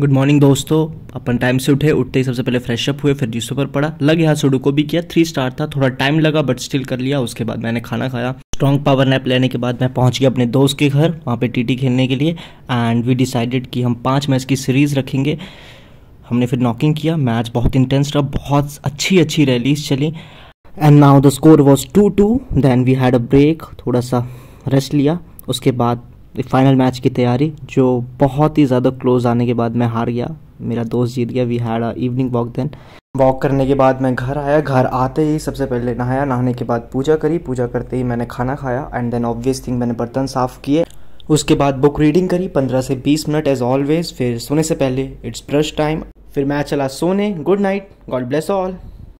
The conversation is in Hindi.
गुड मॉर्निंग दोस्तों अपन टाइम से उठे उठते ही सबसे पहले फ्रेशअप अप हुए फिर पर पड़ा लग यहाँ सुडू को भी किया थ्री स्टार था थोड़ा टाइम लगा बट स्टिल कर लिया उसके बाद मैंने खाना खाया स्ट्रॉन्ग पावर नैप लेने के बाद मैं पहुँच गया अपने दोस्त के घर वहाँ पे टीटी खेलने के लिए एंड वी डिसाइडेड कि हम पाँच मैच की सीरीज़ रखेंगे हमने फिर नॉकिंग किया मैच बहुत इंटेंस रहा बहुत अच्छी अच्छी रैलीज चली and now the score was two two then we had a break थोड़ा सा रेस्ट लिया उसके बाद फाइनल मैच की तैयारी जो बहुत ही ज़्यादा क्लोज आने के बाद मैं हार गया मेरा दोस्त जीत गया we had a evening walk then walk करने के बाद मैं घर आया घर आते ही सबसे पहले नहाया नहाने के बाद पूजा करी पूजा करते ही मैंने खाना खाया एंड देन ऑब्वियस थिंग मैंने बर्तन साफ़ किए उसके बाद बुक रीडिंग करी पंद्रह से बीस मिनट एज ऑलवेज फिर सोने से पहले इट्स ब्रश टाइम फिर मैं चला सोने good night God bless all